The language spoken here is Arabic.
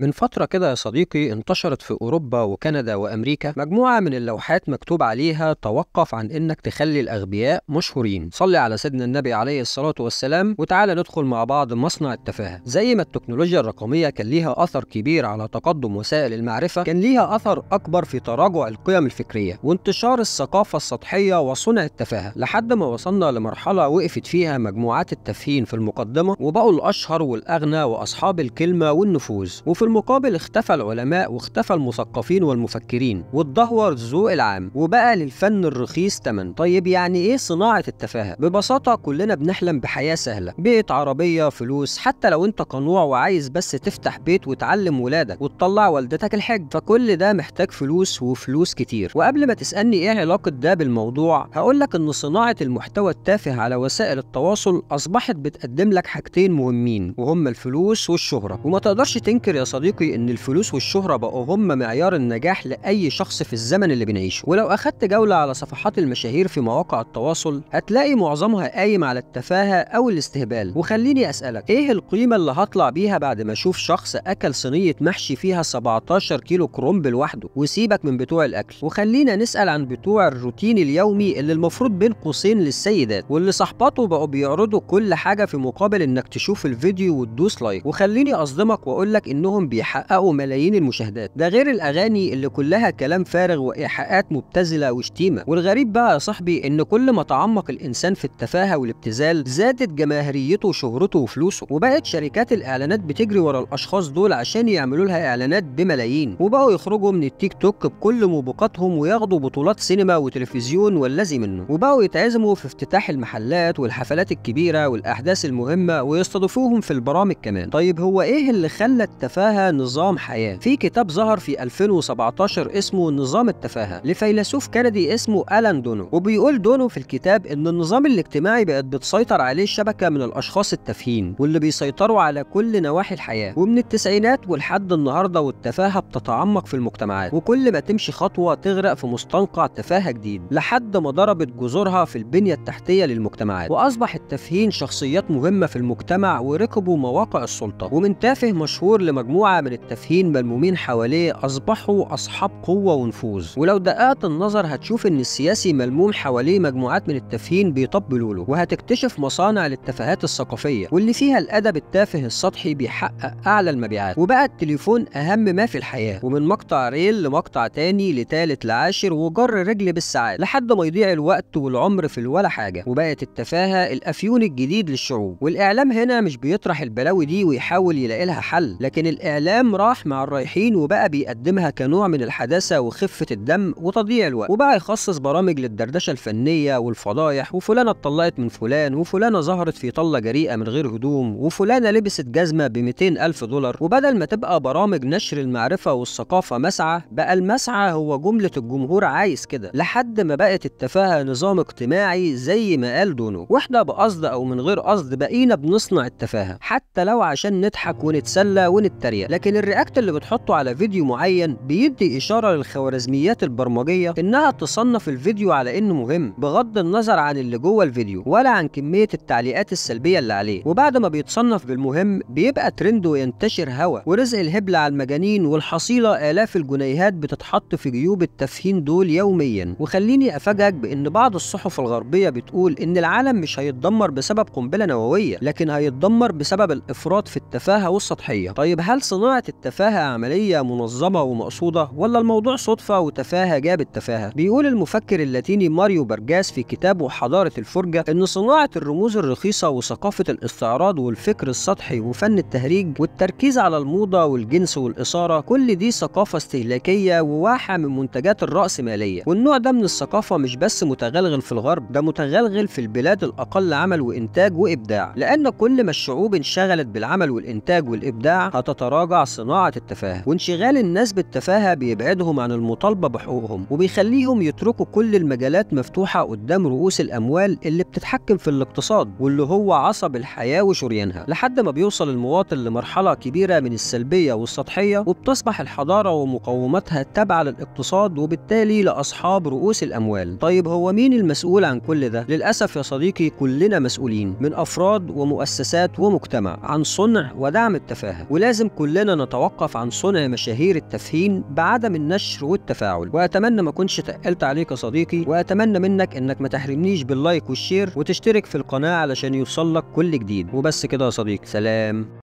من فترة كده يا صديقي انتشرت في أوروبا وكندا وأمريكا مجموعة من اللوحات مكتوب عليها توقف عن إنك تخلي الأغبياء مشهورين، صلي على سيدنا النبي عليه الصلاة والسلام وتعالى ندخل مع بعض مصنع التفاهة، زي ما التكنولوجيا الرقمية كان ليها أثر كبير على تقدم وسائل المعرفة، كان ليها أثر أكبر في تراجع القيم الفكرية وانتشار الثقافة السطحية وصنع التفاهة، لحد ما وصلنا لمرحلة وقفت فيها مجموعات التفهين في المقدمة وبقوا الأشهر والأغنى وأصحاب الكلمة والنفوذ، وفي المقابل اختفى العلماء واختفى المثقفين والمفكرين واتدهور الذوق العام وبقى للفن الرخيص تمن طيب يعني ايه صناعة التفاهة ببساطة كلنا بنحلم بحياة سهلة بيت عربية فلوس حتى لو انت قنوع وعايز بس تفتح بيت وتعلم ولادك وتطلع والدتك الحج فكل ده محتاج فلوس وفلوس كتير وقبل ما تسألني ايه علاقة ده بالموضوع هقول لك ان صناعة المحتوى التافه على وسائل التواصل اصبحت بتقدم لك حاجتين مهمين وهم الفلوس والشهرة وما تقدرش تنكر يا صديقي صديقي ان الفلوس والشهرة بقوا هم معيار النجاح لأي شخص في الزمن اللي بنعيشه ولو أخدت جولة على صفحات المشاهير في مواقع التواصل هتلاقي معظمها قايم على التفاهة أو الاستهبال وخليني أسألك إيه القيمة اللي هطلع بيها بعد ما أشوف شخص أكل صينية محشي فيها 17 كيلو كرومب لوحده وسيبك من بتوع الأكل وخلينا نسأل عن بتوع الروتين اليومي اللي المفروض بين قوسين للسيدات واللي صاحباته بقوا بيعرضوا كل حاجة في مقابل إنك تشوف الفيديو وتدوس لايك وخليني أصدمك واقول لك إنهم كلهم بيحققوا ملايين المشاهدات ده غير الاغاني اللي كلها كلام فارغ وايحاءات مبتذله وشتيمه والغريب بقى يا صاحبي ان كل ما تعمق الانسان في التفاهه والابتذال زادت جماهيريته وشهرته وفلوسه وبقت شركات الاعلانات بتجري ورا الاشخاص دول عشان يعملوا لها اعلانات بملايين وبقوا يخرجوا من التيك توك بكل موبقاتهم وياخدوا بطولات سينما وتلفزيون والذي منه وبقوا يتعزموا في افتتاح المحلات والحفلات الكبيره والاحداث المهمه ويستضيفوهم في البرامج كمان طيب هو ايه اللي خلى التفاهه التفاهة نظام حياة في كتاب ظهر في 2017 اسمه نظام التفاهة لفيلسوف كندي اسمه ألان دونو وبيقول دونو في الكتاب إن النظام الاجتماعي بقت بتسيطر عليه شبكة من الأشخاص التافهين واللي بيسيطروا على كل نواحي الحياة ومن التسعينات ولحد النهاردة والتفاهة بتتعمق في المجتمعات وكل ما تمشي خطوة تغرق في مستنقع تفاهة جديد لحد ما ضربت جذورها في البنية التحتية للمجتمعات وأصبح التافهين شخصيات مهمة في المجتمع وركبوا مواقع السلطة ومن تافه مشهور لمجموعة مجموعة من التافهين ملمومين حواليه أصبحوا أصحاب قوة ونفوذ ولو دققت النظر هتشوف إن السياسي ملموم حواليه مجموعات من التافهين بيطبلوا له وهتكتشف مصانع للتفاهات الثقافية واللي فيها الأدب التافه السطحي بيحقق أعلى المبيعات وبقى التليفون أهم ما في الحياة ومن مقطع ريل لمقطع تاني لتالت لعاشر وجر رجل بالساعات لحد ما يضيع الوقت والعمر في الولا حاجة وبقت التفاهة الأفيون الجديد للشعوب والإعلام هنا مش بيطرح البلاوي دي ويحاول يلاقي لها حل لكن الإعلام الإعلام راح مع الرايحين وبقى بيقدمها كنوع من الحداثة وخفة الدم وتضييع الوقت وبقى يخصص برامج للدردشة الفنية والفضايح وفلانة اتطلقت من فلان وفلانة ظهرت في طلة جريئة من غير هدوم وفلانة لبست جزمة ب 200 ألف دولار وبدل ما تبقى برامج نشر المعرفة والثقافة مسعى بقى المسعى هو جملة الجمهور عايز كده لحد ما بقت التفاهة نظام اجتماعي زي ما قال دونو واحنا بقصد أو من غير قصد بقينا بنصنع التفاهة حتى لو عشان نضحك ونتسلى ونتريق العالية لكن الرياكت اللي بتحطه على فيديو معين بيدي إشارة للخوارزميات البرمجية إنها تصنف الفيديو على إنه مهم بغض النظر عن اللي جوه الفيديو ولا عن كمية التعليقات السلبية اللي عليه وبعد ما بيتصنف بالمهم بيبقى ترند وينتشر هوا ورزق الهبل على المجانين والحصيلة آلاف الجنيهات بتتحط في جيوب التفهين دول يوميا وخليني أفاجئك بإن بعض الصحف الغربية بتقول إن العالم مش هيتدمر بسبب قنبلة نووية لكن هيتدمر بسبب الإفراط في التفاهة والسطحية طيب هل صناعة التفاهة عملية منظمة ومقصودة ولا الموضوع صدفة وتفاهة جاب التفاهة؟ بيقول المفكر اللاتيني ماريو برجاس في كتابه حضارة الفرجة إن صناعة الرموز الرخيصة وثقافة الاستعراض والفكر السطحي وفن التهريج والتركيز على الموضة والجنس والإثارة كل دي ثقافة استهلاكية وواحة من منتجات الرأسمالية والنوع ده من الثقافة مش بس متغلغل في الغرب ده متغلغل في البلاد الأقل عمل وإنتاج وإبداع لأن كل ما الشعوب انشغلت بالعمل والإنتاج والإبداع هتتراجع تراجع صناعة التفاهة وانشغال الناس بالتفاهة بيبعدهم عن المطالبة بحقوقهم وبيخليهم يتركوا كل المجالات مفتوحة قدام رؤوس الأموال اللي بتتحكم في الاقتصاد واللي هو عصب الحياة وشريانها لحد ما بيوصل المواطن لمرحلة كبيرة من السلبية والسطحية وبتصبح الحضارة ومقوماتها تابعة للاقتصاد وبالتالي لأصحاب رؤوس الأموال طيب هو مين المسؤول عن كل ده؟ للأسف يا صديقي كلنا مسؤولين من أفراد ومؤسسات ومجتمع عن صنع ودعم التفاهة ولازم كل كلنا نتوقف عن صنع مشاهير التفهين بعدم النشر والتفاعل واتمنى ما كنتش تقلت عليك يا صديقي واتمنى منك انك ما تحرمنيش باللايك والشير وتشترك في القناه علشان يوصلك كل جديد وبس كده يا صديقي سلام